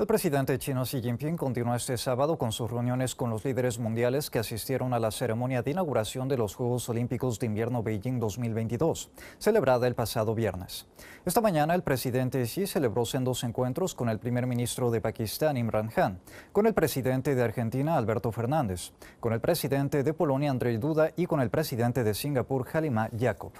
El presidente chino Xi Jinping continuó este sábado con sus reuniones con los líderes mundiales que asistieron a la ceremonia de inauguración de los Juegos Olímpicos de Invierno Beijing 2022, celebrada el pasado viernes. Esta mañana el presidente Xi celebró sendos encuentros con el primer ministro de Pakistán, Imran Khan, con el presidente de Argentina, Alberto Fernández, con el presidente de Polonia, Andrzej Duda, y con el presidente de Singapur, Halima Jacob.